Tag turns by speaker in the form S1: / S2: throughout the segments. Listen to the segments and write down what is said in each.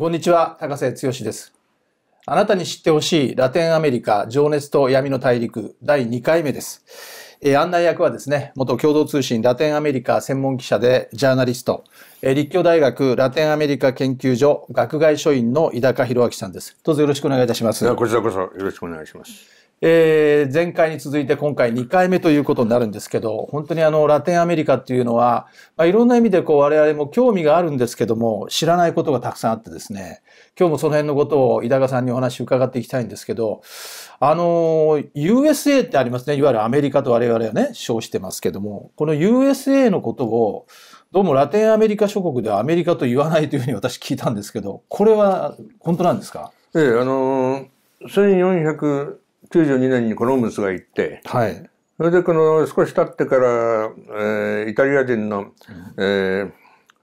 S1: こんにちは、高瀬剛です。あなたに知ってほしいラテンアメリカ情熱と闇の大陸第2回目です。えー、案内役はですね、元共同通信ラテンアメリカ専門記者でジャーナリスト、えー、立教大学ラテンアメリカ研究所学外書院の井高弘明さんです。どうぞよろしくお願いいたします。こ
S2: ちらこそよろしくお願いします。
S1: えー、前回に続いて今回2回目ということになるんですけど、本当にあの、ラテンアメリカっていうのは、まあ、いろんな意味でこう、我々も興味があるんですけども、知らないことがたくさんあってですね、今日もその辺のことを、伊高さんにお話伺っていきたいんですけど、あの、USA ってありますね、いわゆるアメリカと我々はね、称してますけども、この USA のことを、どうもラテンアメリカ諸国ではアメリカと言わないというふうに私聞いたんですけど、これは本当なんですか
S2: ええ、あのー、1400 92年にコロンブスが行って、はい、それでこの少し経ってから、えー、イタリア人の、えー、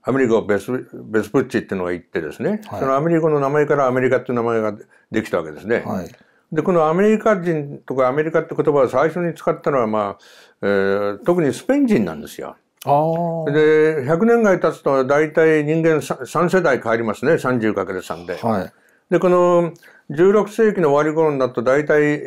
S2: アメリカベスベスプッチっていうのが行ってですね、はい、そのアメリカの名前からアメリカっていう名前ができたわけですね。はい、でこのアメリカ人とかアメリカって言葉を最初に使ったのは、まあえー、特にスペイン人なんですよ。で100年が経つと大体人間 3, 3世代変わりますね 30×3 で。はいで、この16世紀の終わり頃になると大体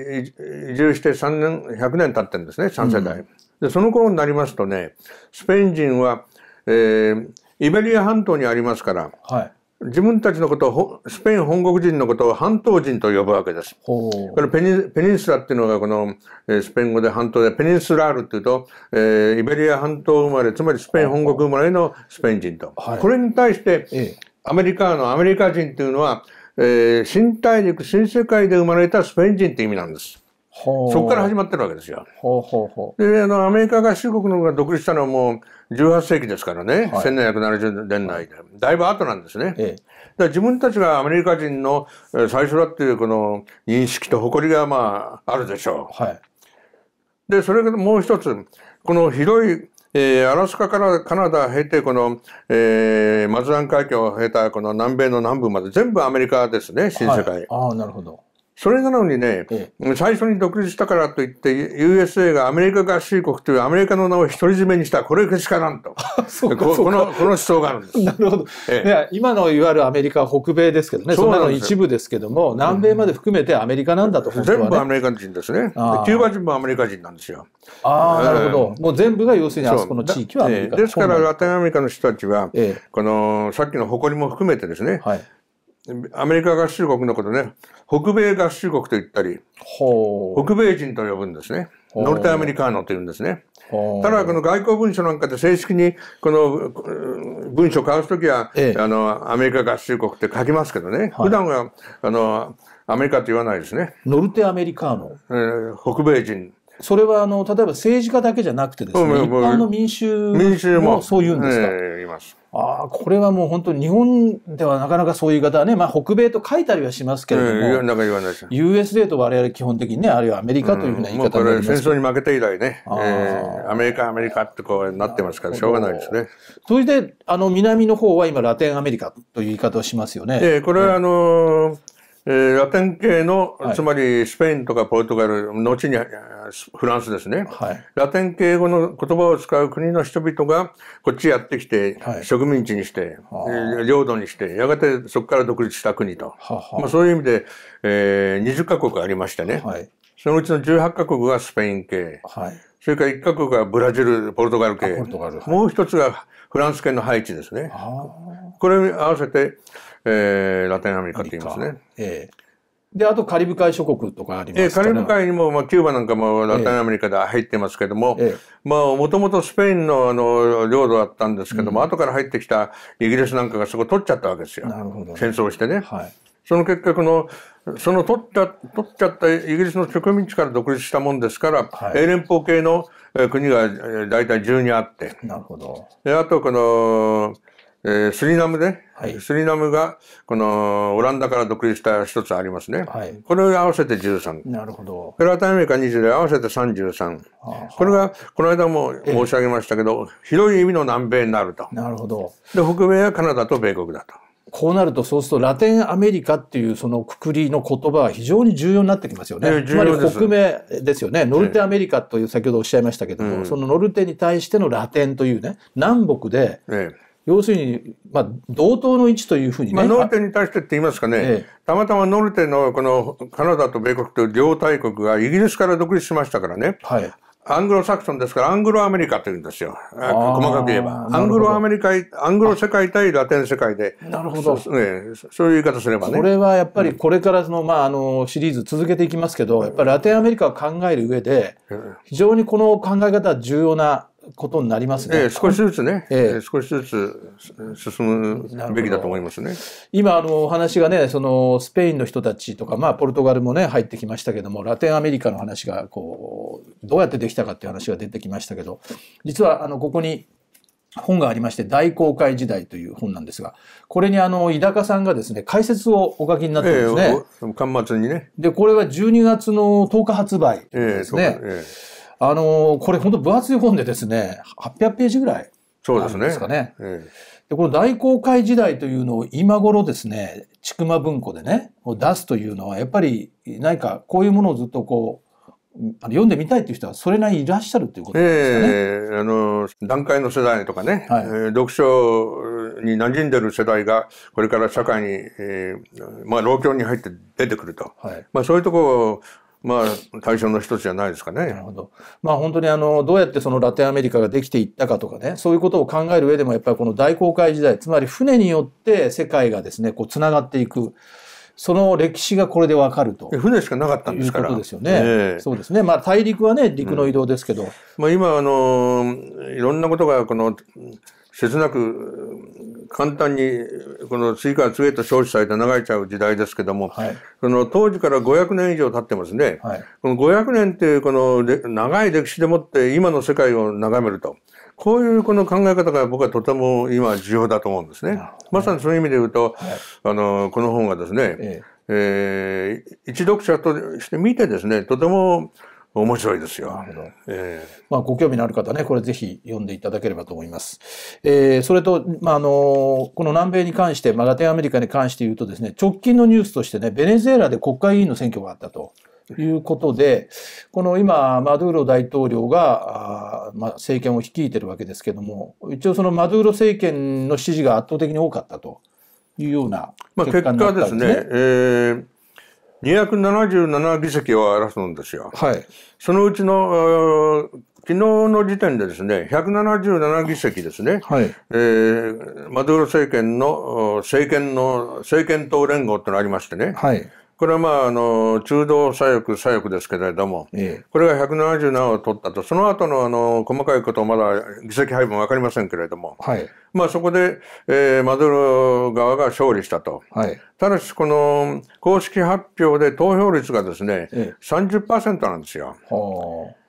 S2: 移住して3年、100年経ってるんですね、3世代。うん、で、その頃になりますとね、スペイン人は、えー、イベリア半島にありますから、はい、自分たちのことをスペイン本国人のことを半島人と呼ぶわけです。これペニペニンスラっていうのがこの、えー、スペイン語で半島でペニンスラールっていうと、えー、イベリア半島生まれつまりスペイン本国生まれのスペイン人と、はい、これに対して、ええ、アメリカのアメリカ人っていうのはえー、新大陸、新世界で生まれたスペイン人って意味なんです。そこから始まってるわけですよ。ほうほうほうであのアメリカ合衆国の方が独立したのはもう18世紀ですからね、はい、1770年代でだいぶ後なんですね。ええ、だから自分たちがアメリカ人の最初だっていうこの認識と誇りがまああるでしょう。はい、でそれがもう一つこの広いえー、アラスカからカナダ経て、この、えー、マズラン海峡を経た、この南米の南部まで、全部アメリカですね、新世界。はい、
S1: ああ、なるほど。
S2: それなのにね、最初に独立したからといって、USA がアメリカ合衆国というアメリカの名を独り占めにした、これしかな
S1: んと。そうこの、この思想があるんです。なるほど、ええ、今のいわゆるアメリカは北米ですけどね、そんなの一部ですけども、南米まで含めてアメリカなんだと、うん、全部アメリカ人ですね。
S2: キューバ人もアメリカ人なんですよ。
S1: ああ、なるほど。もう全部が要するにあそこの地域はアメリカ、え、ですからラ
S2: テンアメリカの人たちは、この、さっきの誇りも含めてですね、はいアメリカ合衆国のことね、北米合衆国と言ったり、北米人と呼ぶんですね。ノルテアメリカーノと言うんですね。ただこの外交文書なんかで正式にこの文書を交わすときは、ええ、あのアメリカ合衆国って書きますけどね、はい、普段はあのアメリカと言わないですね。
S1: ノルテアメリカーノ、えー、北米人それはあの例えば政治家だけじゃなくてですね、一般の民衆もそう言うんですか。えー、ああこれはもう本当に日本ではなかなかそういう方はね、まあ、北米と書いたりはしますけれども、えー、なんか言わないです u s D. と我々基本的にねあるいはアメリカというふうな言い方になります、うん、戦争に負けて以来ね、えー、アメリカアメリカってこうなってますからしょうがないですね。それであの南の方は今ラテンアメリカという言い方をしますよね。えー、これはあ
S2: のーえー、ラテン系の、はい、つまりスペインとかポルトガル、後にフランスですね、はい、ラテン系語の言葉を使う国の人々がこっちやってきて、はい、植民地にして、え領土にしてやがてそこから独立した国とまあ、そういう意味で、えー、20カ国ありましてね、そのうちの18カ国がスペイン系、それから1カ国がブラジルポルトガル系もう一つがフランス系のハイチですね。これに合わせて、えー、ラテンアメリカって言いますね。
S1: えーで、あとカリブ海諸国とかありますね。えー、カリブ
S2: 海にも、まあ、キューバなんかもラテンアメリカで入ってますけども、えー、まあ、もともとスペインのあの領土だったんですけども、うん、後から入ってきたイギリスなんかがそこ取っちゃったわけですよ。なるほど、ね。戦争してね。はい。その結果、この、その取っちゃ取っちゃったイギリスの植民地から独立したもんですから、はい、英連邦系の国が大体12あって。
S1: なるほど。
S2: で、あとこの、えー、スリナムで、はい、スリナムがこのオランダから独立した一つありますね、はい、これを合わせて13なるほどフェラータアメリカ20で合わせて33これがこの間も申し上げましたけど、えー、広い意味の南米になるとなるほどで北米はカナダと米国だと。こうなると、そうするとラテ
S1: ンアメリカっていうそのくくりの言葉は非常に重要になってきますよね。えー、つまり北米ですよね。ノルテアメリカという先ほどおっしゃいましたけども、えー、そのノルテに対してのラテンというね、南北で、えー要するに、まあ、同等の位置というふうにね。まあ、ノル
S2: テに対してって言いますかね、ええ、たまたまノルテのこのカナダと米国という両大国がイギリスから独立しましたからね。はい。アングロサクソンですから、アングロアメリカというんですよ。
S1: 細かく言えば。アングロア
S2: メリカ、アングロ世界対ラテン世界で。なるほど。そういう言い方すればね。これ
S1: はやっぱりこれからの、うん、まあ、あの、シリーズ続けていきますけど、やっぱりラテンアメリカを考える上で、非常にこの考え方は重要なことになりますね。えー、少しずつね、ええ、
S2: 少しずつ進むべきだと思いますね。
S1: 今、あの、お話がね、その、スペインの人たちとか、まあ、ポルトガルもね、入ってきましたけども、ラテンアメリカの話が、こう、どうやってできたかっていう話が出てきましたけど、実は、あの、ここに、本がありまして、大航海時代という本なんですが、これにあの、井高さんがですね、解説をお書きになってるんですね。
S2: えー、巻末にね。
S1: で、これは12月の10日発売ですね。えーあのー、これ本当分厚い本でですね、800ページぐらい、そうですね。ですかね。で、この大航海時代というのを今頃ですね、千曲文庫でね、出すというのは、やっぱり何かこういうものをずっとこう、読んでみたいという人はそれなりにいらっしゃるということ
S2: ですね。えー、あの段階の世代とかね、はい読書に馴染んでる世代がこれから社会に、えー、まあ老境に入って出てくると、はい、まあそういうとこまあ、対象の一
S1: つじゃないですかね。なるほど。まあ、本当にあの、どうやってそのラテンアメリカができていったかとかね、そういうことを考える上でも、やっぱりこの大航海時代、つまり船によって世界がですね、こう、繋がっていく。その歴史がこれでわかると。船しかなかったんですから。ですよね。えー、そうですね。まあ、大陸はね、陸の移動ですけど。うん、
S2: まあ、今、あの、いろんなことが、この、切なく簡単にこの次から次へと消費されて流れちゃう時代ですけども、はい、その当時から500年以上経ってますね、はい、この500年っていうこの長い歴史でもって今の世界を眺めるとこういうこの考え方が僕はとても今重要だと思うんですね。まさにそういう意味で言うと、はい、あのこの本がですね、えええー、一読者として見てですねとても面白いですよ。え
S1: まあ、ご興味のある方ね、これぜひ読んでいただければと思います。えー、それと、まあ、あの、この南米に関して、まあ、ラテンアメリカに関して言うとですね、直近のニュースとしてね、ベネズエラで国会議員の選挙があったと。いうことで、この今、マドゥーロ大統領が、あまあ、政権を率いてるわけですけども、一応そのマドゥーロ政権の支持が圧倒的に多かったというような結果になったんですね。まあ、結果ですね、
S2: えー277議席を争うんですよ。はい。そのうちの、昨日の時点でですね、177議席ですね、はい、えー、マドゥーロ政権の、政権の、政権党連合ってのありましてね、はい、これはまああの中道左翼左翼ですけれども、ええ、これが177を取ったとその後のあの細かいことはまだ議席配分分かりませんけれども、はい、まあ、そこで、えー、マドゥロ側が勝利したと、はい、ただしこの公式発表で投票率がですね、ええ、30%なんですよ。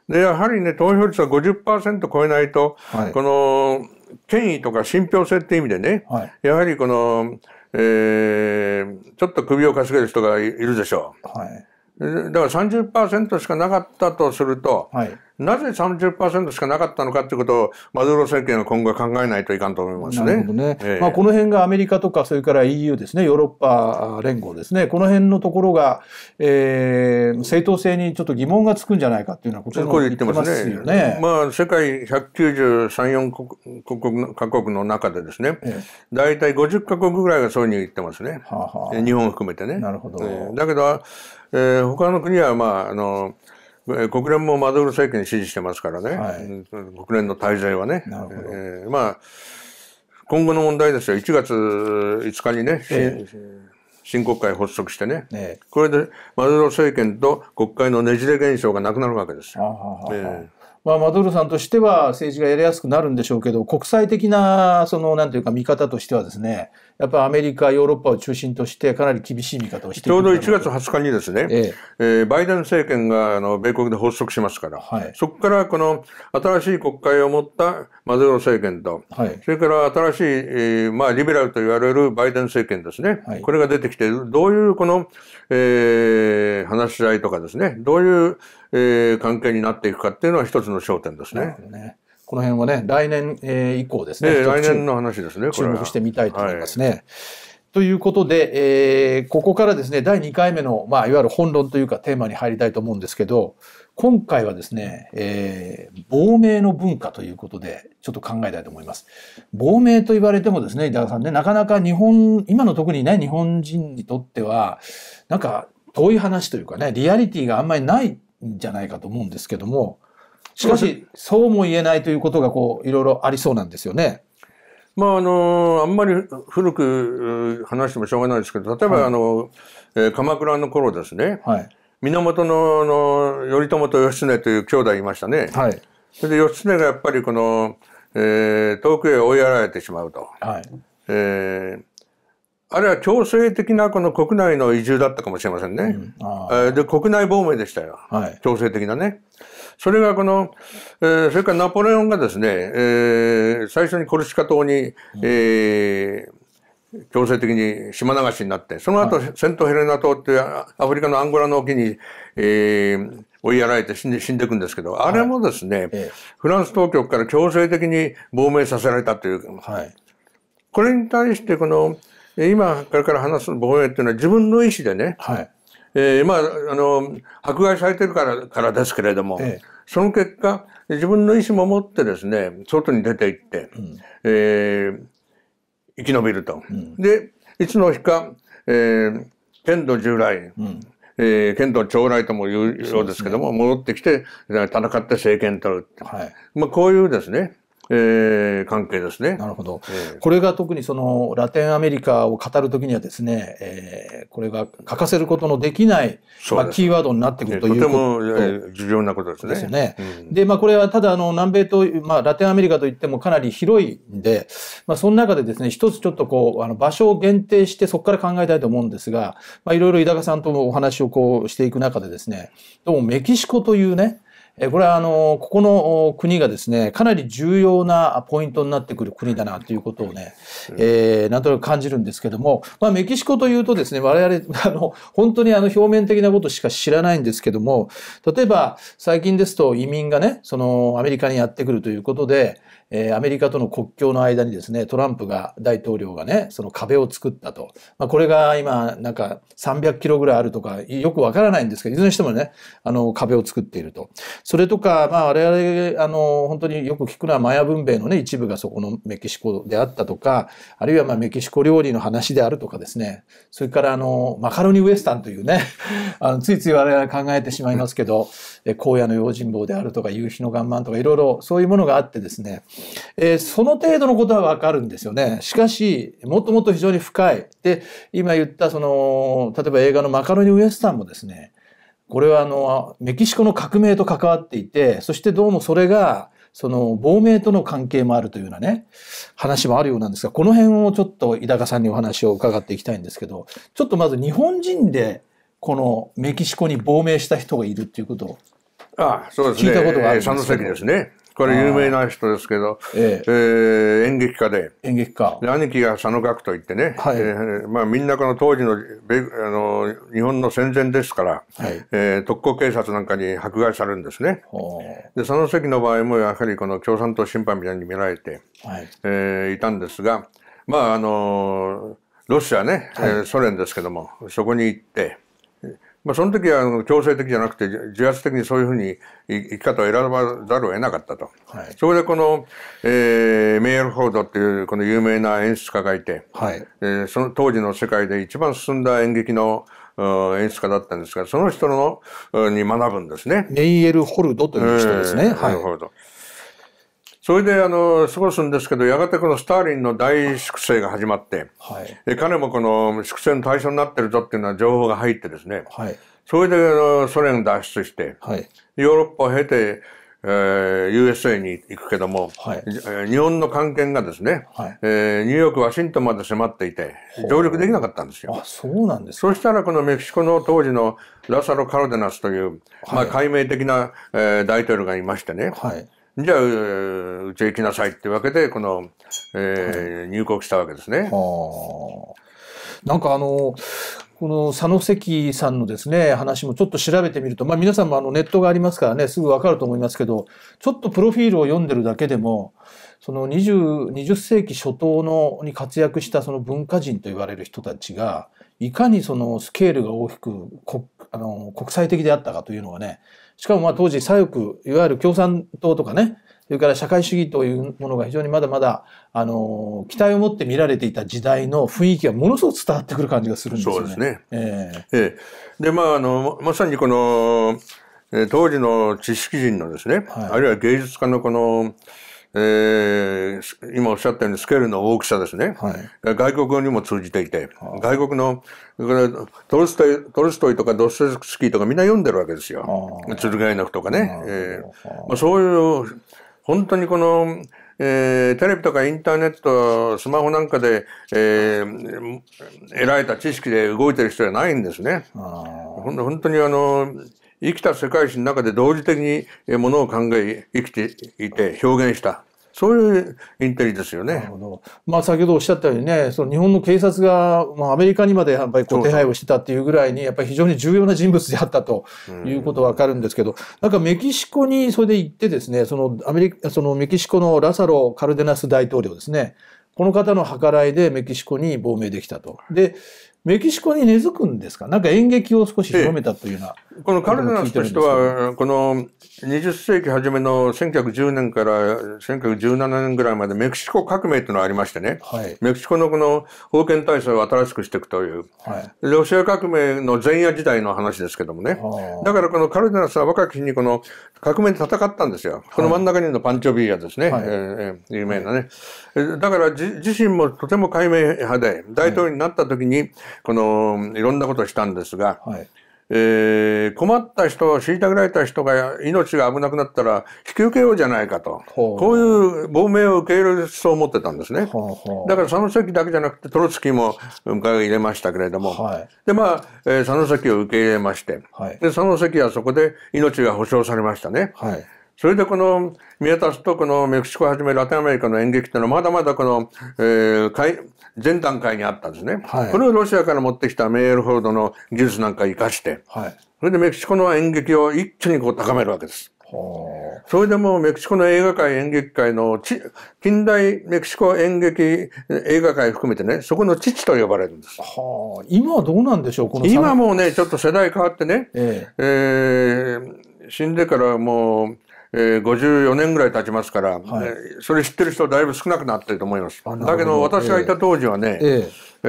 S2: でやはりね投票率は50%超えないと、はい、この権威とか信憑性って意味でね、やはりこのえー、ちょっと首をかしげる人がいるでしょう。はい。だから30%しかなかったとすると、はい、なぜ30%しかなかったのかということをマドロ政権は今後は考えないといかんと思いますね。ねえー、まあ、こ
S1: の辺がアメリカとかそれから EU ですねヨーロッパ連合ですねこの辺のところが、えー、正当性にちょっと疑問がつくんじゃないかというようなことを言ってますね。ますね
S2: まあ、世界193 4国各国の中でですね、大体50か国ぐらいがそういうふうに言ってますね、はあはあ、日本含めてね。なるほど、えー、だけどえー、他の国は、まあ、あの、国連もマドゥール政権支持してますからね、はい、国連の滞在はね。なえー、まあ、今後の問題ですよ。1月5日にね、えー、新国会発足してね、えー、これでマドゥール政権と国会のねじれ現象がなくな
S1: るわけですよ。まあ、マドゥルさんとしては政治がやりやすくなるんでしょうけど、国際的な、その、なんていうか見方としてはですね、やっぱりアメリカ、ヨーロッパを中心としてかなり厳しい見方をしてちょうど
S2: 1月20日にですね、えええー、バイデン政権があの米国で発足しますから、はい、そこからこの新しい国会を持ったマゼロ政権と、はい、それから新しい、えー、まあ、リベラルと言われるバイデン政権ですね、はい、これが出てきて、どういうこの、えー、話し合いとかですね、どういう、えー、関係になっていくかっていうのは一つの焦点ですね。
S1: ねこの辺はね、来年、えー、以降ですね。来年の話ですね、注目してみたいと思いますね。はいということで、えー、ここからですね、第2回目の、まあ、いわゆる本論というかテーマに入りたいと思うんですけど、今回はですね、えー、亡命の文化ということで、ちょっと考えたいと思います。亡命と言われてもですね、伊田さんね、なかなか日本、今の特にね、日本人にとっては、なんか遠い話というかね、リアリティがあんまりないんじゃないかと思うんですけども、しかし、そうも言えないということが、こう、いろいろありそうなんですよ
S2: ね。まああのあんまり古く話してもしょうがないですけど例えば、はい、あの、えー、鎌倉の頃ですね、はい、源のの頼朝と義経という兄弟いましたね。はい、それで義経がやっぱりこの、えー、遠くへ追いやられてしまうと。はいえーあれは強制的なこの国内の移住だったかもしれませんね。うん、で国内亡命でしたよ、はい、強制的なね。それがこの、えー、それからナポレオンがですね、えー、最初にコルシカ島に、えー、強制的に島流しになって、その後、はい、セントヘレナ島っていうアフリカのアンゴラの沖に、えー、追いやられて死んで死んでいくんですけど、あれもですね、はいフランス当局から強制的に亡命させられたという、はい、これに対してこの、今これから話す亡命っていうのは自分の意思でね、はい、えー、まあ、あの、迫害されてるから、からですけれども、ええその結果、自分の意思守ってですね、外に出ていって、うん、えー、生き延びると。うん、で、いつの日か、えー、剣道従来、うん、えー、剣道将来とも言うようですけども、ね、戻ってきて、戦って政権取る、はい、まあ、こういうですね、えー、関係
S1: ですね。なるほど。これが特にそのラテンアメリカを語るときにはですね、えー、これが欠かせることのできない、まあ、キーワードになってくるというと、えとても重要
S2: なことですね。ですよね。
S1: うん、で、まあこれはただあの南米と、まあラテンアメリカといってもかなり広いんで、まあその中でですね、一つちょっとこう、あの場所を限定してそこから考えたいと思うんですが、まあいろいろ井高さんともお話をこうしていく中でですね、どうもメキシコというね、これはあの、ここの国がですね、かなり重要なポイントになってくる国だなということをね、えー、なんとなく感じるんですけども、まあ、メキシコというとですね、我々、あの、本当にあの、表面的なことしか知らないんですけども、例えば、最近ですと移民がね、その、アメリカにやってくるということで、えー、アメリカとの国境の間にですね、トランプが、大統領がね、その壁を作ったと。まあ、これが今、なんか300キロぐらいあるとか、よくわからないんですけど、いずれにしてもね、あの、壁を作っていると。それとか、まあ、我々、あの、本当によく聞くのはマヤ文明のね、一部がそこのメキシコであったとか、あるいはまあメキシコ料理の話であるとかですね、それからあの、マカロニウエスタンというね、あの、ついつい我々考えてしまいますけど、荒野の用心棒であるとか、夕日の岩盤とか、いろいろそういうものがあってですね、えー、その程度のことはわかるんですよね。しかし、もっともっと非常に深い。で、今言ったその、例えば映画のマカロニウエスタンもですね、これはあの、メキシコの革命と関わっていて、そしてどうもそれが、その亡命との関係もあるというようなね、話もあるようなんですが、この辺をちょっと井高さんにお話を伺っていきたいんですけど、ちょっとまず日本人でこのメキシコに亡命した人がいるっていうことを
S2: 聞いたことがあるんですけど。ああそうですね。えー、のですね。これ有名な人ですけど、えええー、演劇家で。演劇家。で、兄貴が佐野岳と言ってね、はい、えー、まあみんなこの当時の米あの日本の戦前ですから、はい、えー、特攻警察なんかに迫害されるんですね。で、佐野関の場合もやはりこの共産党審判みたいに見られて、はい、えー、いたんですが、まああのロシアね、はい、ソ連ですけども、そこに行って、まあ、その時は強制的じゃなくて自発的にそういうふうに生き方を選ばざるを得なかったと、はい、そこでこの、えー、メイエル・フォードっていうこの有名な演出家がいて、はい、えー、その当時の世界で一番進んだ演劇の演出家だったんですがその人のに学ぶんですね。メイエル・ホルドという人ですね。えー、はい、ホルドそれであの過ごすんですけどやがてこのスターリンの大粛清が始まって、はい、彼もこの粛清の対象になってるぞっていうのは情報が入ってですね、はい、それであのソ連脱出して、はい、ヨーロッパを経てえー、USA に行くけども、はい、日本の関係がですね、はい、えー、ニューヨーク、ワシントンまで迫っていて、上陸できなかったんですよ。あ、そうなんですそしたらこのメキシコの当時のラサロ・カルデナスという、はい、まあ、解明的な、えー、大統領がいましてね、はい、じゃあ、うちへきなさいってわけで、この、えー、入国したわけですね。は
S1: あ、なんかあの、この佐野関さんのですね、話もちょっと調べてみると、まあ皆さんもあのネットがありますからね、すぐわかると思いますけど、ちょっとプロフィールを読んでるだけでも、その 20, 20世紀初頭のに活躍したその文化人と言われる人たちが、いかにそのスケールが大きく国あの国際的であったかというのはね、しかもまあ当時左翼、いわゆる共産党とかね、それから社会主義というものが非常にまだまだ、あの、期待を持って見られていた時代の雰囲気がものすごく伝わってくる感じがするんですね。そうですね。えー、
S2: えー、で、まあ、あの、まさにこの、当時の知識人のですね、はい、あるいは芸術家のこの、えー、今おっしゃったようにスケールの大きさですね、はい、外国語にも通じていて、外国のトルストイトルストイとかドステスキーとかみんな読んでるわけですよ。ツルガイノフとかね。えーまあ、そういう本当にこの、えー、テレビとかインターネットスマホなんかで、えー、得られた知識で動いてる人じゃないんですね。ほん本当にあの生きた世界史の中で同時的にものを考え生きていて表現したそういうインテリですよね。
S1: まあ先ほどおっしゃったようにね、その日本の警察が、まあアメリカにまでやっぱりこう手配をしてたっていうぐらいに、やっぱり非常に重要な人物であったということわかるんですけど、なんかメキシコにそれで行ってですね、そのアメリカ、そのメキシコのラサロ・カルデナス大統領ですね、この方の計らいでメキシコに亡命できたと。で、メキシコに根付くんですかなんか演劇を少し広めたというような、ええ、このカルデナスとしては、
S2: この20世紀初めの1910年から1917年ぐらいまでメキシコ革命というのがありましてね、はい、メキシコのこの封建体制を新しくしていくという、はい、ロシア革命の前夜時代の話ですけどもね、だからこのカルデナスは若き日にこの革命で戦ったんですよ。この真ん中にいるのパンチョビーヤですね、はい、えー、有名なね。だから自身もとても解明派で、大統領になった時に、はいこのいろんなことをしたんですが、はい、えー、困った人虐られた人が命が危なくなったら引き受けようじゃないかとこういう亡命を受け入れる思想を持ってたんですねだから佐野関だけじゃなくてトロツキーも迎え入れましたけれども、はい、でまあ、えー、佐野関を受け入れまして、はい、で佐野関はそこで命が保障されましたね。はいそれでこの見渡すとこのメキシコをはじめラテンアメリカの演劇っていうのはまだまだこの、えー、前段階にあったんですね、はい、これをロシアから持ってきたメールフォードの技術なんか生かして、はい、それでメキシコの演劇を一気にこう高めるわけです。それでもメキシコの映画界演劇界の近代メキシコ演劇映画界含めてねそこの父と呼ばれるんです。
S1: はあ、今はどうなんでしょうこの今
S2: もうねちょっと世代変わってね、えええー、死んでからもうえ54年ぐらい経ちますから、はい、それ知ってる人だいぶ少なくなってると思います。だけど私がいた当時はね、えー、え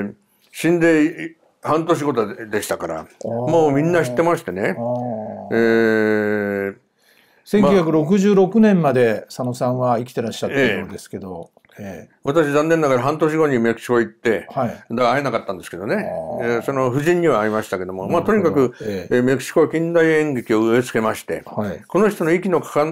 S2: ー、死んで半年後でしたから、もうみんな知ってましてね。えー、
S1: 1966年まで佐野さんは生きてらっしゃったよう
S2: ですけど、ええ、私残念ながら半年後にメキシコ行って、はい、だから会えなかったんですけどね、えー、その夫人には会いましたけども、まあ、とにかく、ええ、メキシコは近代演劇を植え付けまして、はい、この人の息のか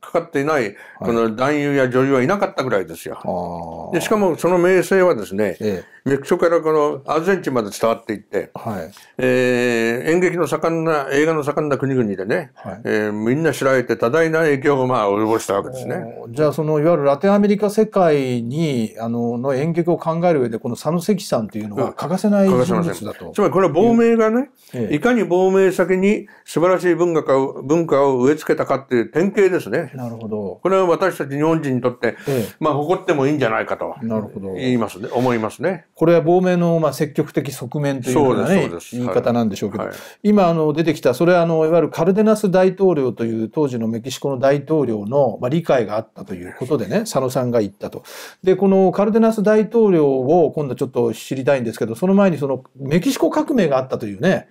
S2: かかっていないこの男優や女優はいなかったぐらいですよ。はい、でしかもその名声はですね、ええで所からこのアルゼンチンまで伝わっていって、はい、えー、演劇の盛んな映画の盛んな国々でね、はい、えー、みんな知られて多大な影響をまあ及ぼしたわけですね。
S1: じゃあそのいわゆるラテンアメリカ世界にあのの演劇を考える上でこの佐野関さんというのは欠かせない人物だと。うん、つまりこれは亡命がね、ええ、
S2: いかに亡命先に素晴らしい文化を文化を植え付けたかっていう典型ですね。
S1: なるほど。
S2: これは私たち日本人にとって、ええ、まあ誇ってもいいんじゃないかと。なるほど。言いますね。思いますね。
S1: これは亡命のまあ積極的側面というような、ね、言い方なんでしょうけど、はい、今あの出てきたそれはあのいわゆるカルデナス大統領という当時のメキシコの大統領のまあ理解があったということでね佐野さんが言ったと。でこのカルデナス大統領を今度ちょっと知りたいんですけどその前にそのメキシコ革命があったというね、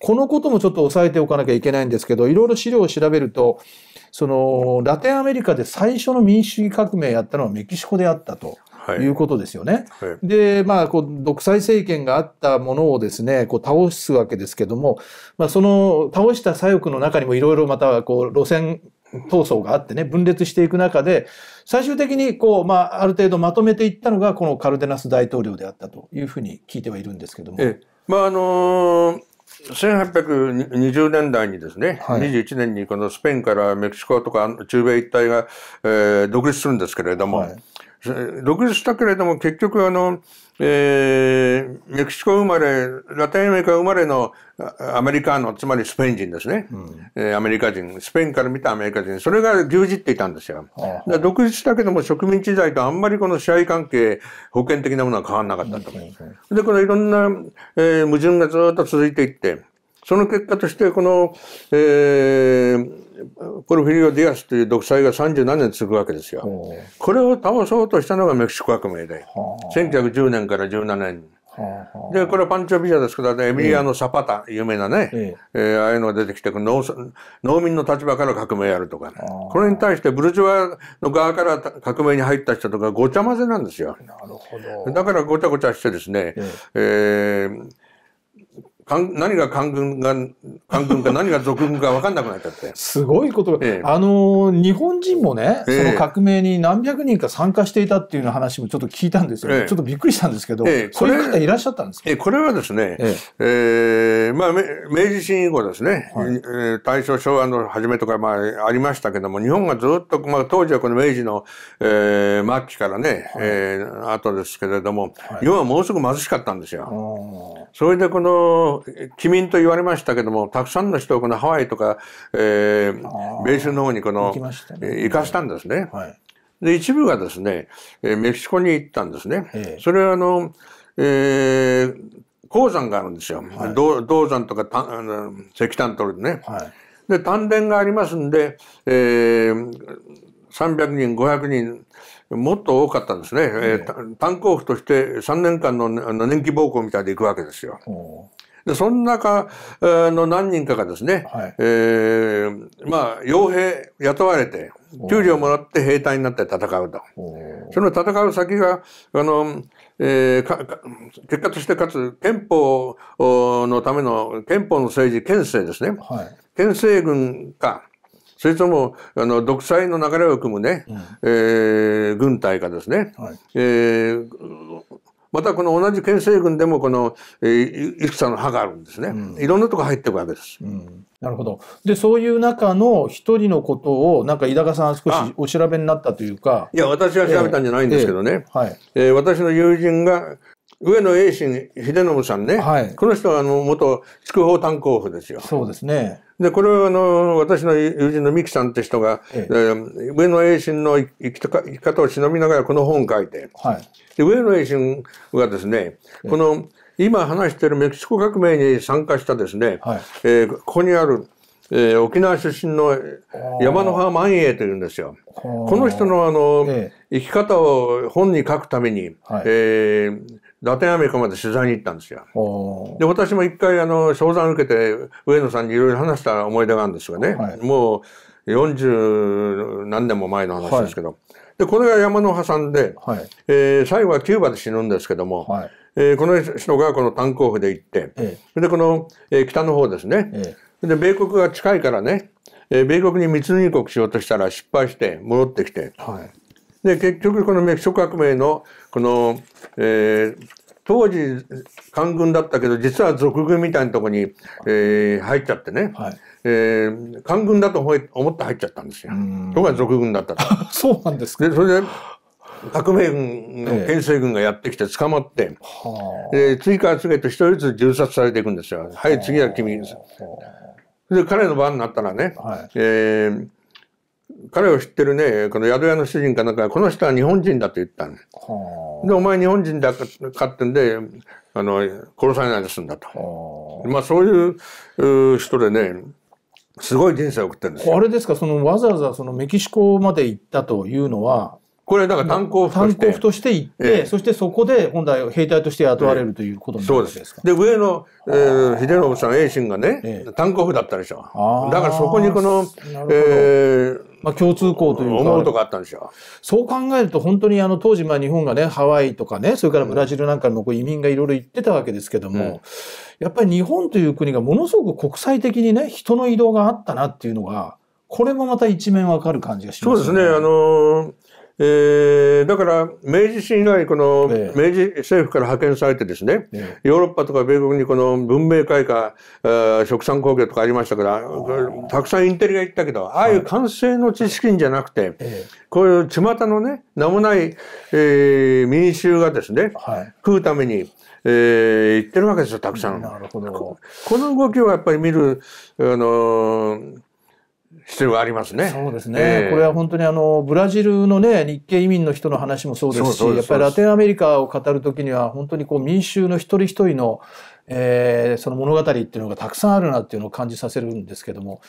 S1: このこともちょっと押さえておかなきゃいけないんですけどいろいろ資料を調べるとそのラテンアメリカで最初の民主主義革命やったのはメキシコであったと。いうことですよね。はいはい、で、まあ、こう、独裁政権があったものをですね、こう、倒すわけですけども、まあ、その、倒した左翼の中にもいろいろまた、こう、路線、闘争があってね、分裂していく中で、最終的にこう、まあ、ある程度まとめていったのが、このカルデナス大統領であったというふうに聞いてはいるんですけども。
S2: まあ、あのー1820年代にですね、はい、21年にこのスペインからメキシコとか中米一帯が、えー、独立するんですけれども、はい独立したけれども結局あの、えー、メキシコ生まれ、ラテンアメリカ生まれのアメリカの、つまりスペイン人ですね、うんえー、アメリカ人、スペインから見たアメリカ人、それが牛耳っていたんですよ。だ独立したけども植民地時代とあんまりこの支配関係、保険的なものは変わらなかったと思います。で、このいろんな、えー、矛盾がずっと続いていって、その結果としてこの、えー、ポルフィリオ・ディアスという独裁が37年続くわけですよ。これを倒そうとしたのがメキシコ革命で、1910年から17年。でこれはパンチョビジャですけど、ね、エミリアのサパタ、有名なね、えええー、ああいうのが出てきて農農民の立場から革命やるとか、ね、これに対してブルジョワの側から革命に入った人とかごちゃ混ぜなんですよ。なるほどだからごちゃごちゃしてですね、えええー、何が官軍が、官軍か 何が俗軍か分かんなくなっちゃって。
S1: すごいこと、ええ、あの、日本人もね、その革命に何百人か参加していたっていう話もちょっと聞いたんですよ、ええ、ちょっとびっくりしたんですけど、ええ、そういう方いらっしゃったんで
S2: すかえこれはですね、ええー、まあ、明治新以後ですね、はい、大正昭和の初めとか、まあ、ありましたけども、日本がずっと、まあ、当時はこの明治の、えー、末期からね、はい、えー、後ですけれども、はい、日本はものすごく貧しかったんです
S1: よ。
S2: それでこの「機民」と言われましたけどもたくさんの人をこのハワイとか、えー、米州の方にこの行、ね,、かせたんですね。はい、で一部がですね、えメキシコに行ったんですね。えー、それはあの、えー、鉱山があるんですよ。はい、銅山とかあの石炭取るね。はい、で丹田がありますんで、えー、300人500人もっと多かったんですね、えー、炭鉱夫として3年間のあの年季暴行みたいで行くわけですよ。でその中の何人かがですね、はい、えー、まあ傭兵雇われて給料もらって兵隊になって戦うとその戦う先があの、えー、結果としてかつ憲法のための憲法の政治憲政ですね、はい、憲政軍かそれともあの独裁の流れを組むね、うん、えー、軍隊がですね、はい、えー、またこの同じ憲政軍でもこの、えー、
S1: 戦の歯があるんですね、うん、いろんなとこ入っていくわけです。うん、なるほどでそういう中の一人のことをなんか井高さん少しお調べになったというかいや
S2: 私は調べたんじゃないんですけどね、えー、はいえー、私の友人が上野栄信秀信さんね、はい、この人はあの元筑豊炭鉱夫ですよ。そうですねで、これはあの、私の友人の三木さんって人が、ええ、上野英心の生き方を忍びながらこの本を書いて、はい、で上野英心はですね、この今話しているメキシコ革命に参加したですね、はい、えー、ここにある、えー、沖縄出身の山の葉万栄というんですよ。この人のあの、生き方を本に書くために、はい、えーラテンアメリカまで取材に行ったんですよ。で私も一回あの商談を受けて上野さんにいろいろ話した思い出があるんですがね、はい、もう四十何年も前の話ですけど、はい、でこれが山の挟んで、はい、えー、最後はキューバで死ぬんですけども、はい、えー、この人がこの炭鉱夫で行って、それでこの、えー、北の方ですね、で米国が近いからね、えー、米国に密入国しようとしたら失敗して戻ってきて、はい、で結局このメキシコ革命のこの、えー、当時官軍だったけど実は俗軍みたいなとこに、えー、入っちゃってね、はい、えー、官軍だと思思って入っちゃったんですよ。ところが俗軍だったと。そうなんですでそれで革命
S1: 軍の県
S2: 政軍がやってきて捕まって、ええ、で次から次へと一人ずつ銃殺されていくんですよ。はい次は君で彼の番になったらね、はい、えー彼を知ってるね、この宿屋の主人かなんかこの人は日本人だと言ったんで。で、お前日本人だかってんで、あの、殺されないで済んだ
S1: と。まあそういう人でね、すごい人生を送ってるんですあれですか、そのわざわざそのメキシコまで行ったというのは、これだから炭鉱夫として。炭鉱夫として行って、ええ、そしてそこで本来兵隊として雇われるということになるんですか、え、で上の、
S2: えー、秀信さん、英信がね、炭鉱夫だったでしょ。
S1: だからそこにこの、えー、まあ、共通項というか。思うとかあったんでしょそう考えると本当にあの当時まあ日本がね、ハワイとかね、それからブラジルなんかのこう移民がいろいろ行ってたわけですけども、うん、やっぱり日本という国がものすごく国際的にね、人の移動があったなっていうのが、これもまた一面わかる感じがします、ね、そうで
S2: すね。あのーえー、だから明治新以来この明治政府から派遣されてですね、ヨーロッパとか米国にこの文明開化、えー、食産工業とかありましたからたくさんインテリが行ったけどああいう完成の知識じゃなくて、こういう巷のね名もない、えー、民衆がですね、はい、食うために、えー、行ってるわけですよたくさん。なるほどこの動きはやっぱり見るあのー必要がありますね。そうですね。えー、これは
S1: 本当にあの、ブラジルのね、日系移民の人の話もそうですし、やっぱりラテンアメリカを語るときには、本当にこう民衆の一人一人の、えー、その物語っていうのがたくさんあるなっていうのを感じさせるんですけども、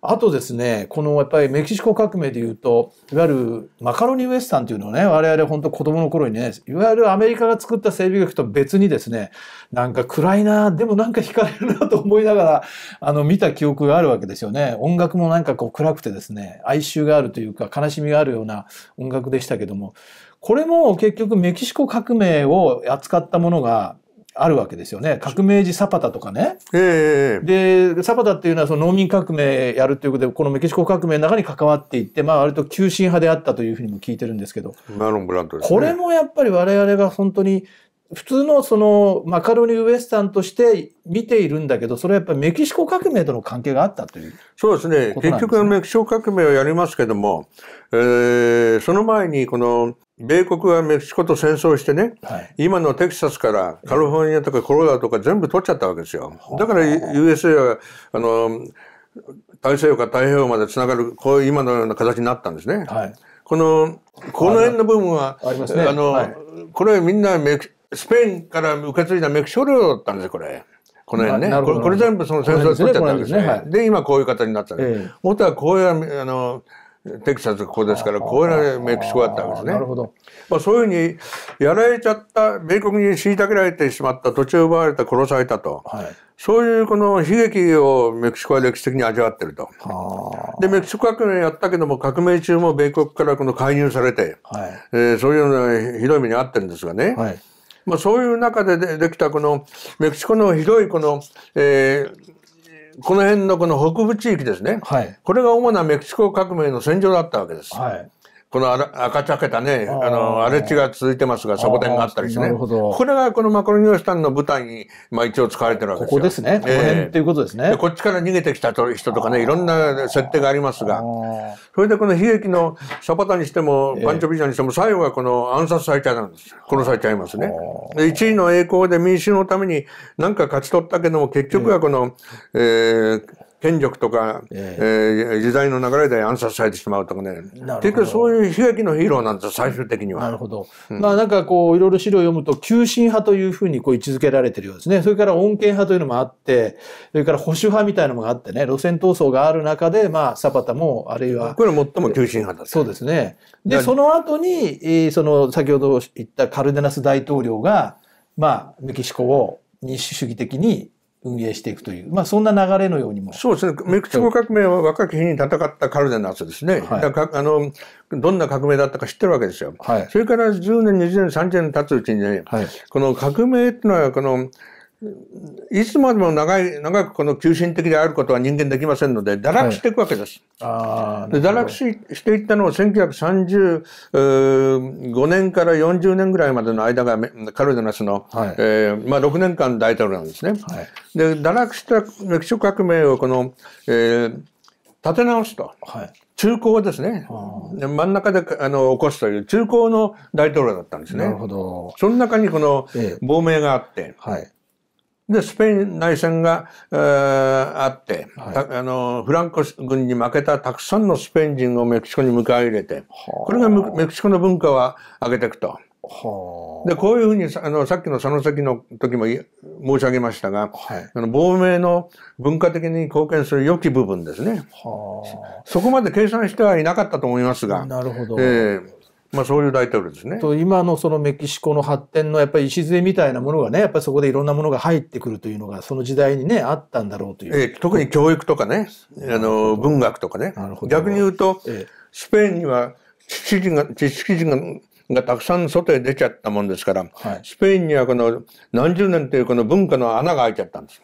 S1: あとですね、このやっぱりメキシコ革命で言うと、いわゆるマカロニウエスタンというのをね、我々本当子供の頃にね、いわゆるアメリカが作った整備学と別にですね、なんか暗いな、でもなんか惹かれるなと思いながら、あの、見た記憶があるわけですよね。音楽もなんかこう暗くてですね、哀愁があるというか悲しみがあるような音楽でしたけども、これも結局メキシコ革命を扱ったものがあるわけですよね。革命時サパタとかね。えー、で、サパタっていうのはその農民革命やるということで、このメキシコ革命の中に関わっていって、まあ割と急進派であったというふうにも聞いてるんですけど。ナロンブランドです、ね、これもやっぱり我々が本当に普通のそのマカロニウエスタンとして見ているんだけど、それはやっぱりメキシコ革命との関係があったという、そうですね。結局メ
S2: キシコ革命をやりますけども、えー、その前にこの米国がメキシコと戦争してね、はい、今のテキサスからカリフォルニアとかコロラとか全部取っちゃったわけですよ。だから USA は、あの、大西洋か太平洋までつながる、こういう今のような形になったんですね。はい、この、この辺の部分は、ああああの、はい、これみんなメキスペインから受け継いだメキシコ領だったんですよ、これ。この辺ね、まあ、これ全部その戦争で取っちゃったんですね。で、ねはい、今こういう形になったんです、ええ、元はこういうあのテキサスここですからこういうメキシコだったんですね。なるほどまあ、そういうふうにやられちゃった米国に虐げられてしまった土地を奪われた殺されたと、はい、そういうこの悲劇をメキシコは歴史的に味わってると。でメキシコ革命やったけども革命中も米国からこの介入されて、はいえー、そういうようなひどい目に遭ってるんですがね。はいまあ、そういう中でできたこのメキシコの広いこの、えー、この辺のこの北部地域ですね、はい、これが主なメキシコ革命の戦場だったわけです。はいこの赤茶けたね、あの、荒れ地が続いてますが、サボテンがあったりしてね。これがこのマクロニオシタンの舞台に、まあ一応使われてるわけですよ。ここ
S1: ですね。この辺っ
S2: ていうことですね。こっちから逃げてきた人とかね、いろんな設定がありますが、それでこの悲劇のサボタにしても、パンチョビジンにしても、最後はこの暗殺されちゃうんです。殺されちゃいますね。で、1位の栄光で民衆のために何か勝ち取ったけども、結局はこの、えー権力とか、えー、えー、時代の流れで暗殺されてしまうとかね結局そういう悲劇のヒーローなんですよ、最終的には。
S1: なるほど、うん、まあなんかこういろいろ資料を読むと急進派というふうにこう位置づけられてるようですねそれから穏健派というのもあってそれから保守派みたいなのもあってね路線闘争がある中でまあサパタもあるいは。これ最も急進派だ、ね、そうですね。でその後に、えー、その先ほど言ったカルデナス大統領がまあメキシコを民主主義的に運営していくという、まあ、そんな流れのようにも。そうですね。メキシコ革命は若き日に戦っ
S2: たカルデナスですね。はい、あのどんな革命だったか知ってるわけですよ。はい、それから10年、20年、30年経つうちにね、はい、この革命っていうのは、この、いつまでも長い長くこの急進的であることは人間できませんので堕落していくわけです。はい、で堕落ししていったのは1935年から40年ぐらいまでの間がカルデナスの、はい、えー、まあ、6年間大統領なんですね。はい、で堕落した歴史革命をこの、えー、立て直すと。はい中高ですね。真ん中であの起こすという中高の大統領だったんですね。なるほど。その中にこの亡命があって、ええ、はい、で、スペイン内戦が、えー、あって、はい、あの、フランコ軍に負けたたくさんのスペイン人をメキシコに迎え入れて、これがメキシコの文化は上げていくと。で、こういうふうにあの、さっきの佐野関の時も申し上げましたが、はい、あの亡命の文化的に貢献する良き部分ですね。そこ
S1: まで計算してはいなかったと思いますが。なるほど。え
S2: ーまあ、そういう大統領ですね。と
S1: 今のそのメキシコの発展のやっぱり礎みたいなものがねやっぱりそこでいろんなものが入ってくるというのがその時代にねあったんだろうとい
S2: う。えー、特に教育とかねあの文学とかね逆に言うと、えー、スペインには知識人が知識人ががたくさん外へ出ちゃったもんですから、はい、スペインにはこの何十年というこの文化の穴が開いちゃったんです。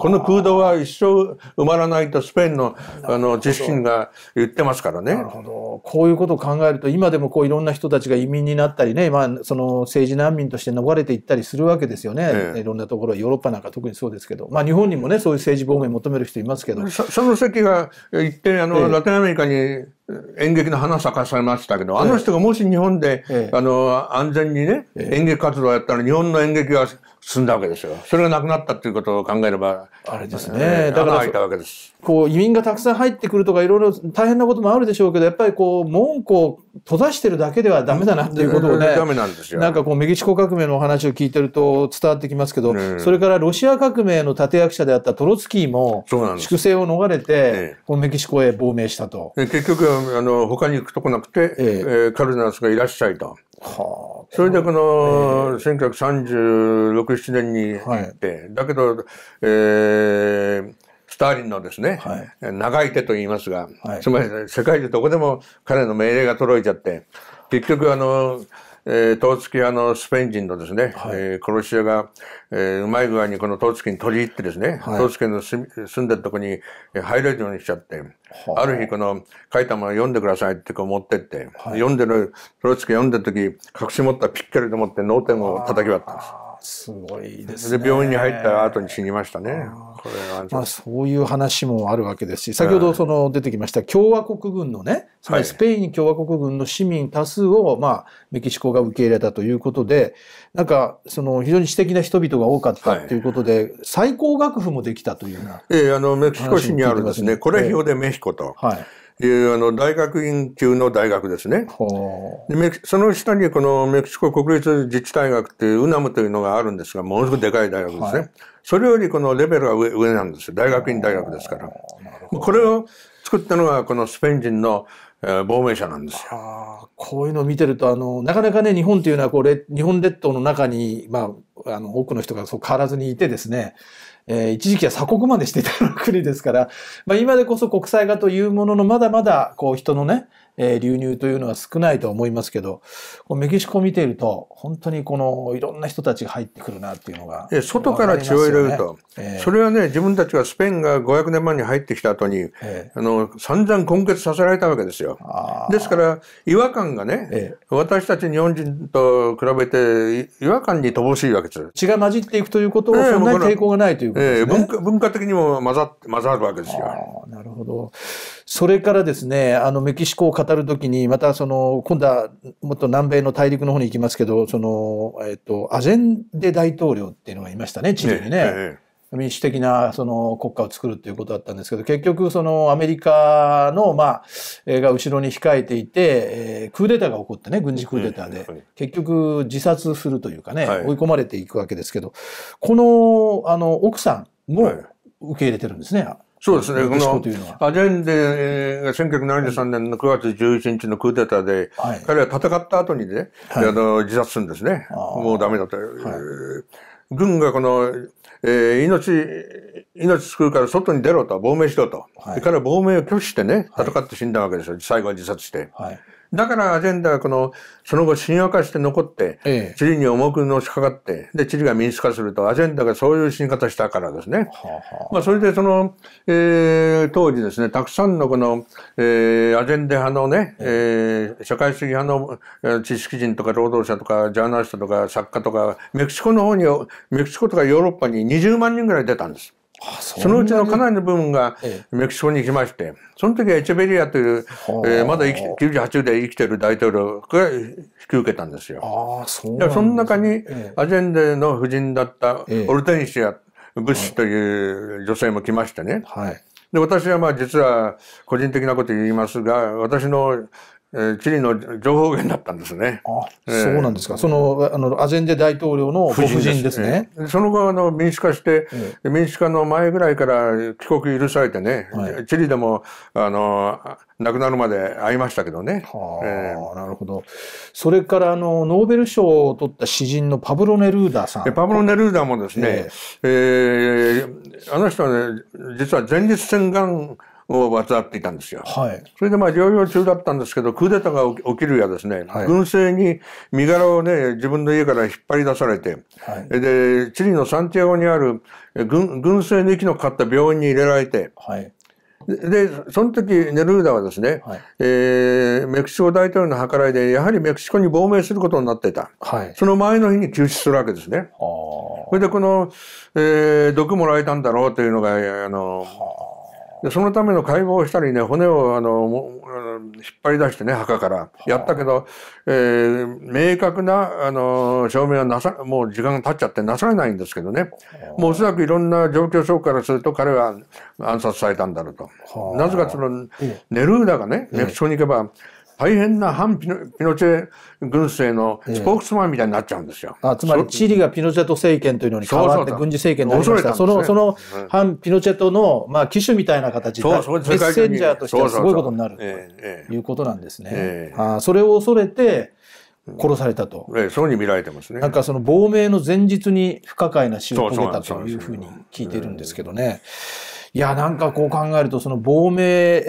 S2: この空洞は一生埋まらないとスペインのあの自身が
S1: 言ってますからね。なるほど。こういうことを考えると今でもこういろんな人たちが移民になったりね、まあその政治難民として逃れていったりするわけですよね。ええ、いろんなところヨーロッパなんか特にそうですけど、まあ日本にもねそういう政治亡命求める人いますけど。その席が行ってあの、え、ラテンアメ
S2: リカに演劇の花咲かせましたけど、あの人
S1: がもし日本で、
S2: ええ、あの、安全にね、え、演劇活動をやったら日本の演劇は進んだわけですよ。それがなくなったっていうことを考えれば、あれですね。だから開いたわけです。
S1: こう移民がたくさん入ってくるとかいろいろ大変なこともあるでしょうけどやっぱりこう門戸を閉ざしてるだけではダメだなっていうことをねなんかこうメキシコ革命のお話を聞いてると伝わってきますけど、それからロシア革命の立役者であったトロツキーも粛清を逃れて、このメキシコへ亡命したと。
S2: 結局あの他に行くとこなくて、ええカルナスがいらっしゃいと。
S1: は
S2: あ、それでこの1936、7年に行って、だけど、えー、ターリンのですね、はい、長い手と言いますが、はい、つまり世界中どこでも彼の命令が届いちゃって結局あのえー、トーツキあのスペイン人のですね、はい、えー、殺し屋が、えー、うまい具合にこのトーツキに取り入ってですね、はい、トーツキの住んでるとこに入れるようにしちゃって、ある日この書いたものを読んでくださいってこう持ってって、はい、読んでる、トーツキ読んでる時隠し持ったピッケルでもって脳天を叩き割ったんです。
S1: すごいですね。で病院に入った
S2: 後に死にまし
S1: たね。これまあ、そういう話もあるわけですし先ほどその出てきました共和国軍のねつまりスペイン共和国軍の市民多数を、まあ、メキシコが受け入れたということでなんかその非常に私的な人々が多かったということで、はい、最高学府もできたというような、
S2: ええー、あのメキシコ市にあるですね、コレヒオで
S1: メヒコと。はい
S2: いうあの大学院級の大学ですね。でその下にこのメキシコ国立自治大学っていうウナムというのがあるんですが、ものすごくでかい大学ですね。はい、それよりこのレベルが上上なんです大学院大学ですから。これを作ったのがこのスペイン人の亡命者なんですよ。
S1: こういうのを見てるとあのなかなかね日本というのはこう日本列島の中に、まあ、あの多くの人がそう変わらずにいてですねえー、一時期は鎖国までしていた国ですから、まあ、今でこそ国際化というものの、まだまだ、こう、人のね、えー、流入というのは少ないと思いますけど、メキシコを見ていると、本当にこのいろんな人たちが入ってくるなっていうのが、ね、外から血を入れると、えー、そ
S2: れはね、自分たちはスペインが500年前に入ってきた後に、えー、あの散々根結させられたわけですよ。ですから、違和感がね、えー、私たち日本人と比べて、違和感に乏しいわけです。血
S1: が混じっていくということを、そんなに抵抗がないということですね、えー、
S2: 文化的にも混ざ混ざるわけですよ。なるほ
S1: ど。それからですね、あのメキシコを語渡る時に、またその、今度はもっと南米の大陸の方に行きますけど、その、えっ、と、アジェンデ大統領っていうのがいましたね、チリにね。ええ、民主的なその国家を作るということだったんですけど、結局そのアメリカの、まあ、えー、が後ろに控えていて、えー、クーデターが起こってね、軍事クーデターで、結局自殺するというかね、はい、追い込まれていくわけですけど、この、あの、奥さんも受け入れてるんですね。はいそうですね。このア
S2: ジェンデが1973年の9月11日のクーデターで、はい、彼は戦った後にね、はい、あの自殺するんですね。もうダメだと、はい、軍がこの、えー、命、命救うから外に出ろと、亡命しろと。彼は亡命を拒否してね、戦って死んだわけですよ。最後は自殺して。はいだからアジェンダはこのその後神話化して残って、地理に重くのしかかってで地理が民主化するとアジェンダがそういう死に方したからですね。まあ、それでその、えー、当時ですねたくさんのこの、えー、アジェンダ派のね、えー、社会主義派の知識人とか労働者とかジャーナリストとか作家とかメキシコの方にメキシコとかヨーロッパに20万人ぐらい出たんです。そのうちのかなりの部分がメキシコに行きまして、その時はエチェベリアという、えー、まだ98で生きてる大統領が引き受けたんですよ。あそうその中にアジェンデの夫人だったオルテンシア・ブッシュという女性も来ましてね。はいで私はまあ実は個人的なこと言いますが私のチリの情報源だったんですね。あ、えー、そうなんです
S1: か。そのあのアジェンデ大統領の夫人ですね。えー、その後あの民主化して、えー、民
S2: 主化の前ぐらいから帰国許されてね、はい、チリでもあの亡くなるまで会いましたけどね。はあ、えー、なるほど。それからあのノーベル賞
S1: を取った詩人のパブロ・ネルーダさん。パブロ・ネルーダもですね、
S2: えー、えー、あの人はね実は前立腺がんを渡っていたんですよ。はい、それでまあ療養中だったんですけど、クーデターが起きるやですね、はい、軍政に身柄をね、自分の家から引っ張り出されて、はい、で、チリのサンティアゴにある軍軍政の息のかかった病院に入れられて、はいで、その時、ネルーダはですね、はい、えー、メキシコ大統領の計らいで、やはりメキシコに亡命することになっていた。はい、その前の日に休止するわけですね。それで、この、えー、毒もらえたんだろうというのが、あの、でそのための解剖したりね骨をあの引っ張り出してね墓からやったけど、えー、明確なあの証明はなさもう時間が経っちゃってなされないんですけどねもうおそらくいろんな状況証拠からすると彼は暗殺されたんだろうと。なぜかそのネルーダがねメキシコに行けば、大変な反ピノピノチェ軍政のスポークスマン
S1: みたいになっちゃうんですよ。えー、あつまりチリがピノチェト政権というのに変わって軍事政権になりましたそのその反ピノチェトの、まあ、機種みたいな形でメッセンジャーとしてはすごいことになるということなんですね。えー、あそれを恐れて殺されたと、えそ
S2: うに見られてますねなんか
S1: その亡命の前日に不可解な死を遂げたというふうに聞いてるんですけどね。いや、なんかこう考えると、その亡命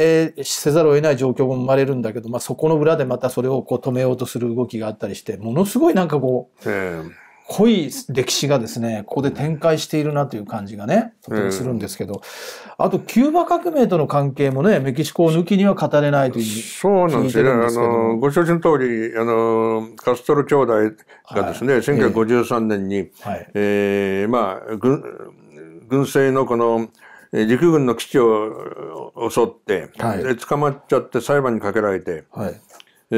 S1: せざるを得ない状況も生まれるんだけど、まあ、そこの裏でまたそれをこう止めようとする動きがあったりして、ものすごいなんかこう、濃い歴史がですね、ここで展開しているなという感じがね、とてもするんですけど、あと、キューバ革命との関係もね、メキシコを抜きには語れないという。そうなんですね。あの、
S2: ご承知の通り、あの、カストロ兄弟がですね、はい、1953年に、えー、えー、まあ、軍、軍政のこの、陸軍の基地を襲って、はい、で捕まっちゃって裁判にかけられて、はい、え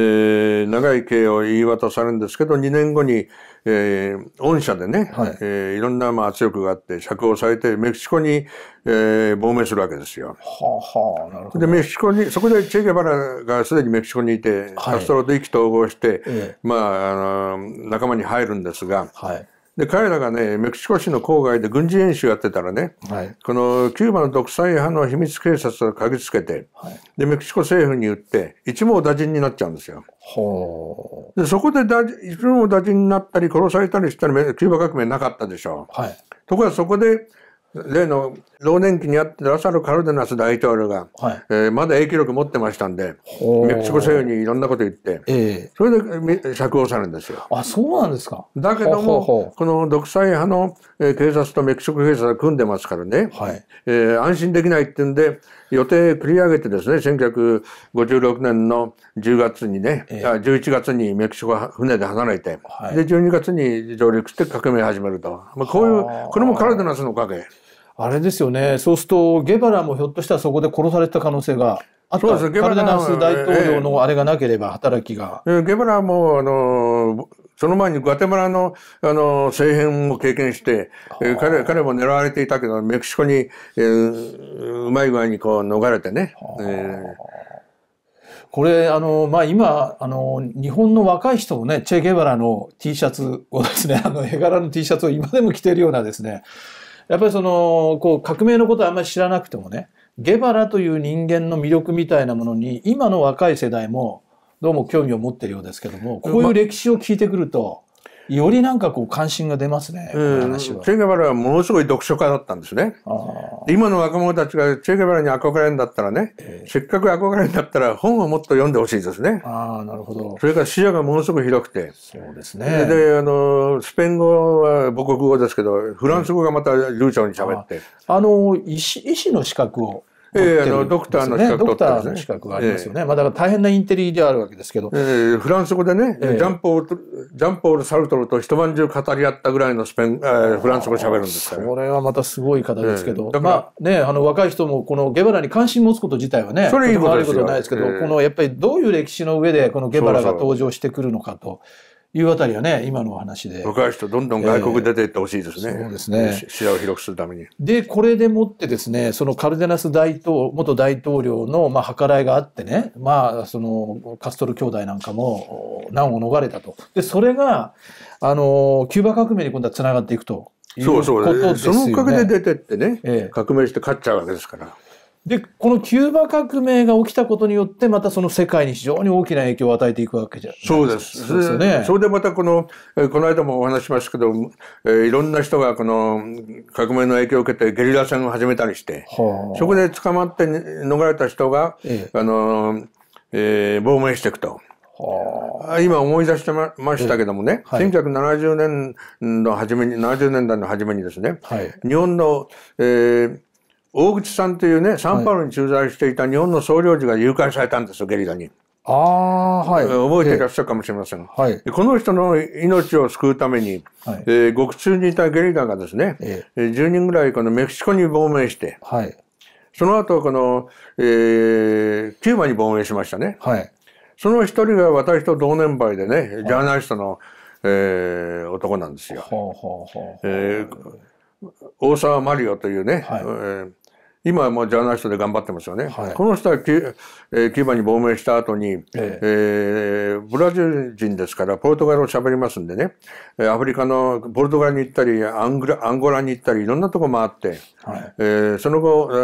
S2: ー、長い刑を言い渡されるんですけど2年後に、えー、御社でね、はいえー、いろんなまあ圧力があって釈放されてメキシコに、えー、亡命するわけですよ。はあはあ、なるほどでメキシコにそこでチェ・ゲバラがすでにメキシコにいて、はい、カストロと意気投合して、ええ、まあ、あの仲間に入るんですが。はいで彼らがねメキシコ市の郊外で軍事演習やってたらね、はい、このキューバの独裁派の秘密警察を嗅ぎつけて、はい、でメキシコ政府に言って一網打尽になっちゃうんですよ。でそこで一網打尽になったり殺されたりしたらキューバ革命なかったでしょう。はい、ところがそこで例の老年期にあってラサル・カルデナス大統領が、はい、えー、まだ影響力持ってましたんでメキシコ政府にいろんなこと言って、えー、それで釈放されるんですよ。
S1: あそうなんですか
S2: だけどもこの独裁派の警察とメキシコ警察が組んでますからね、はいえー、安心できないっていうんで予定繰り上げてですね1956年の10月にね、えー、11月にメキシコ船で離れて、はい、で
S1: 12月に上陸して革命始めると、まあ、こういうこれもカルデナスのおかげ。あれですよね。そうすると、ゲバラもひょっとしたらそこで殺された可能性があったそうですカルデナス大統領のあれがなければ働きが。えー、ゲバラも、あの
S2: ー、その前にグテマラのあの政変を経験して、えー、彼彼も狙われていたけどメキシコに、えー、うまい具合にこう逃れてね。
S1: これあの、まあ、今あの日本の若い人もねチェ・ゲバラの T シャツをですねあの絵柄の T シャツを今でも着てるようなですねやっぱりそのこう革命のことはあんまり知らなくてもねゲバラという人間の魅力みたいなものに今の若い世代もどうも興味を持ってるようですけどもこういう歴史を聞いてくると、よりなんかこう関心が出ますね、
S2: うん、話は。チェゲバラはものすごい読書家だったんですね。今の若者たちがチェゲバラに憧れるんだったらね、えー、せっかく憧れるんだったら本をもっと読んでほしいですね。ああ、なるほど。それから視野がものすごく広くて。
S1: そうですね。
S2: で、あの、スペイン語は母国語ですけど、フランス語がまた流暢に喋って。えー、
S1: あの医師、医師の資格を。ええあの、ドクターの資格、ね、ドクターの資格がありますよね。まあ、だから大変なインテリであるわけですけど。ええフランス語でね、ジャンポール、ジャンポール・サ
S2: ルトルと一晩中語り合ったぐらいのスペイン、えフランス語喋るんですから、
S1: これはまたすごい方ですけど。まあ、ね、あの、若い人もこのゲバラに関心持つこと自体はね、それいこと悪いことないですけど、このやっぱりどういう歴史の上でこのゲバラが登場してくるのかと。いうあたりはね、今のお話で。
S2: 若い人、どんどん外国出ていってほしいですね、えー。そうですね。視野を広くするために。
S1: で、これでもってですね、そのカルデナス大統元大統領の、まあ、計らいがあってね、まあ、その、カストル兄弟なんかも難を逃れたと。で、それが、あの、キューバ革命に今度は繋がっていくと。そうそう、ね、そのおかげで出てってね、ええ、革命して勝っちゃうわけですから。で、このキューバ革命が起きたことによって、またその世界に非常に大きな影響を与えていくわけじゃないですか。そうです。そうですよね。それでまたこの、
S2: この間もお話しましたけど、えいろんな人がこの革命の影響を受けてゲリラ戦を始めたりして、はあ、そこで捕まって逃れた人が、ええ、あの、えー、亡命していくと。はあ、今思い出してましたけどもね、はい、1970年の初めに、70年代の初めにですね、はい、日本の、えー大口さんというねサンパウロに駐在していた日本の総領事が誘拐されたんですよゲリラに。あはい、覚えていらっしゃるかもしれません、はい、この人の命を救うために、はい、えー、獄中にいたゲリラがですね、ええー、10人ぐらいこのメキシコに亡命して、はい、その後この、えー、キューバに亡命しましたね、はい、その一人が私と同年配でねジャーナリストの、はい、えー、男なんですよ。はあ、はあ、はあ。え大沢マリオというね、はい、えー今はもうジャーナリストで頑張ってますよね。はい、この人はキ,、えー、キューバに亡命した後に、えええー、ブラジル人ですからポルトガルを喋りますんでね、アフリカのポルトガルに行ったり、アングラアンゴラに行ったり、いろんなとこ回って、はい、えー、その後、え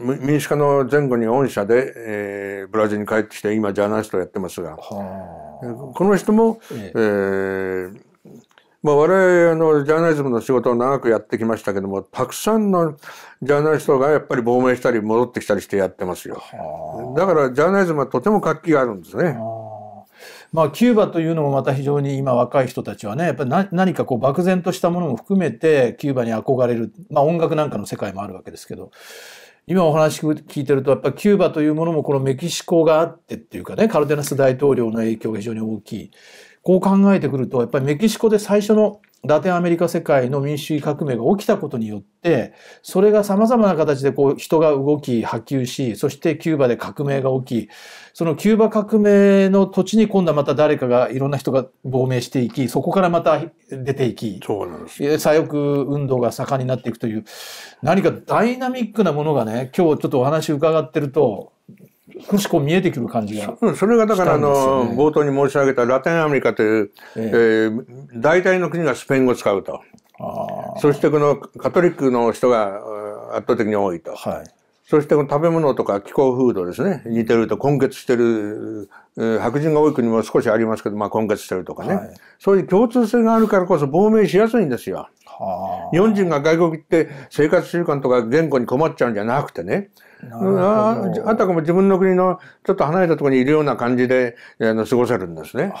S2: ー、民主化の前後に御社で、えー、ブラジルに帰ってきて、今ジャーナリストをやってますが、この人も、えええーまあ、我々のジャーナリズムの仕事を長くやってきましたけどもたくさんのジャーナリストがやっぱり亡命したり戻ってきたりしてやってますよだからジャーナリズムはとても活気があるんです
S1: ね。まあ、キューバというのもまた非常に今若い人たちはねやっぱな何かこう漠然としたものも含めてキューバに憧れる、まあ、音楽なんかの世界もあるわけですけど今お話聞いてるとやっぱキューバというものもこのメキシコがあってっていうかねカルデナス大統領の影響が非常に大きい。こう考えてくると、やっぱりメキシコで最初のラテンアメリカ世界の民主主義革命が起きたことによって、それが様々な形でこう人が動き、波及し、そしてキューバで革命が起き、そのキューバ革命の土地に今度はまた誰かが、いろんな人が亡命していき、そこからまた出ていき、そうなんです左翼運動が盛んになっていくという、何かダイナミックなものがね、今日ちょっとお話伺ってると、少しこう見えてくる感じが、ね、それがだからあの
S2: 冒頭に申し上げたラテンアメリカという、ええー、大体の国がスペイン語を使うとそしてこのカトリックの人が圧倒的に多いと、はい、そしてこの食べ物とか気候風土ですね似てると根血してる白人が多い国も少しありますけど、まあ、根血してるとかね、はい、そういう共通性があるからこそ亡命しやすいんですよ。日本人が外国行って生活習慣とか言語に困っちゃうんじゃなくてねああたかも自分の国のちょっと離れたところにいるような感じであの過ごせるんですね。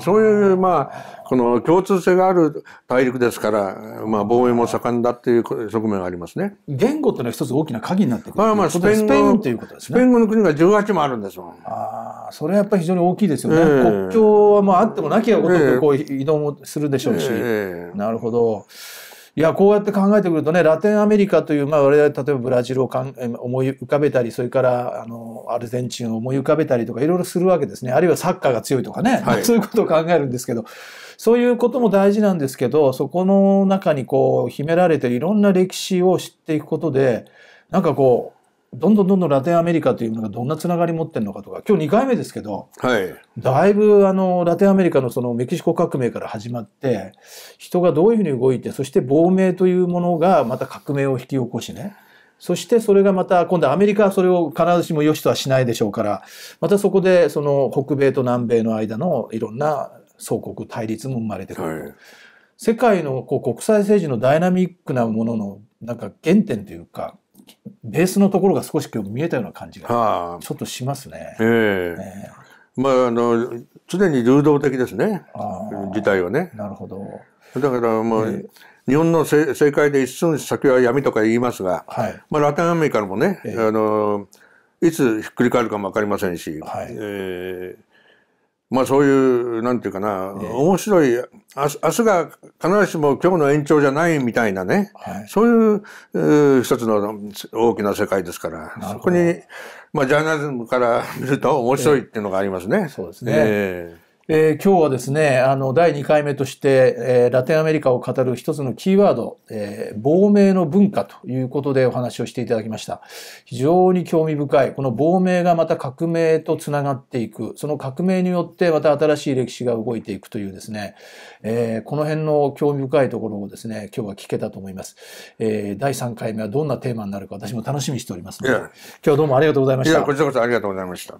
S2: そういうまあこの共通性がある大陸ですから、まあ、防衛も盛んだっていう側面がありますね。
S1: 言語っていうのは一つ大きな鍵になってくるまあまあスペイン語っていうことですね。スペイン語の国が18もあるんですもん。ああそれはやっぱり非常に大きいですよね。えー、国境はまああってもなきゃことこう移動もするでしょうし。えー、なるほど。いや、こうやって考えてくるとね、ラテンアメリカという、まあ我々、例えばブラジルをかん思い浮かべたり、それから、あの、アルゼンチンを思い浮かべたりとか、いろいろするわけですね。あるいはサッカーが強いとかね、はい、そういうことを考えるんですけど、そういうことも大事なんですけど、そこの中にこう、秘められていろんな歴史を知っていくことで、なんかこう、どんどんどんどんラテンアメリカというものがどんなつながり持ってるのかとか、今日2回目ですけど、はい、だいぶあのラテンアメリカのそのメキシコ革命から始まって、人がどういうふうに動いて、そして亡命というものがまた革命を引き起こしね、そしてそれがまた、今度アメリカはそれを必ずしも良しとはしないでしょうから、またそこでその北米と南米の間のいろんな総国対立も生まれてくる。はい、世界のこう国際政治のダイナミックなもののなんか原点というか、ベースのところが少し今日見えたような感じがちょっとしますね。
S2: ええまああの常に流動的ですね事態はね。なるほどだからもう、えー、日本の政界で一寸先は闇とか言いますが、はい、まあ、ラテンアメリカもね、えー、あのいつひっくり返るかも分かりませんし、はい、えーまあそういう、なんていうかな、えー、面白い、明日が必ずしも今日の延長じゃないみたいなね、はい、そういう一つの大きな世界ですから、そこに、まあジャーナリズムから見ると面白いっていうのがありますね。えー、そうですね。えー
S1: えー、今日はですね、あの、第2回目として、えー、ラテンアメリカを語る一つのキーワード、えー、亡命の文化ということでお話をしていただきました。非常に興味深い。この亡命がまた革命とつながっていく。その革命によってまた新しい歴史が動いていくというですね、えー、この辺の興味深いところをですね、今日は聞けたと思います。えー、第3回目はどんなテーマになるか私も楽しみにしておりますので、今日はどうもありがとうございました。いや、こちらこそありがとうございました。